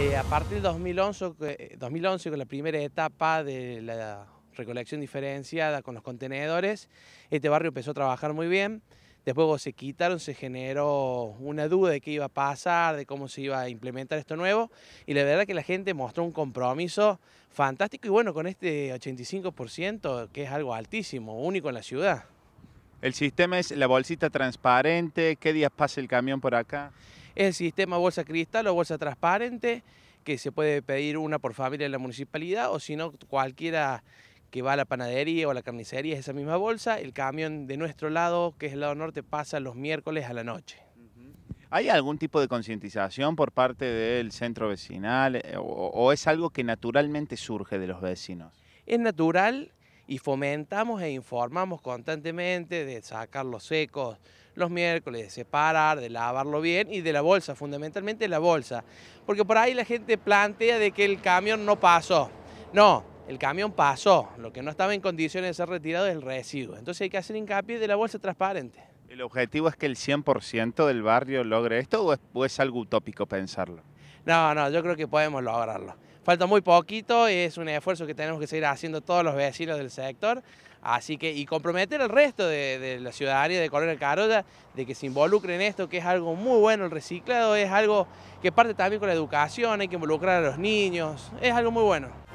Eh, a partir de 2011, 2011, eh, con la primera etapa de la recolección diferenciada con los contenedores, este barrio empezó a trabajar muy bien. Después se quitaron, se generó una duda de qué iba a pasar, de cómo se iba a implementar esto nuevo. Y la verdad que la gente mostró un compromiso fantástico y bueno, con este 85%, que es algo altísimo, único en la ciudad. El sistema es la bolsita transparente, qué días pasa el camión por acá. Es el sistema bolsa cristal o bolsa transparente, que se puede pedir una por familia en la municipalidad, o si no, cualquiera que va a la panadería o a la carnicería es esa misma bolsa. El camión de nuestro lado, que es el lado norte, pasa los miércoles a la noche. ¿Hay algún tipo de concientización por parte del centro vecinal eh, o, o, es algo que naturalmente surge de los vecinos? Es natural y fomentamos e informamos constantemente de sacar los secos, los miércoles, de separar, de lavarlo bien y de la bolsa, fundamentalmente la bolsa. Porque por ahí la gente plantea de que el camión no pasó. No, el camión pasó, lo que no estaba en condiciones de ser retirado es el residuo. Entonces hay que hacer hincapié de la bolsa transparente. ¿El objetivo es que el 100% del barrio logre esto o es algo utópico pensarlo? No, no, yo creo que podemos lograrlo. Falta muy poquito, es un esfuerzo que tenemos que seguir haciendo todos los vecinos del sector, así que y comprometer al resto de, la ciudadanía de Colonia Carolla de que se involucren en esto, que es algo muy bueno el reciclado, es algo que parte también con la educación, hay que involucrar a los niños, es algo muy bueno.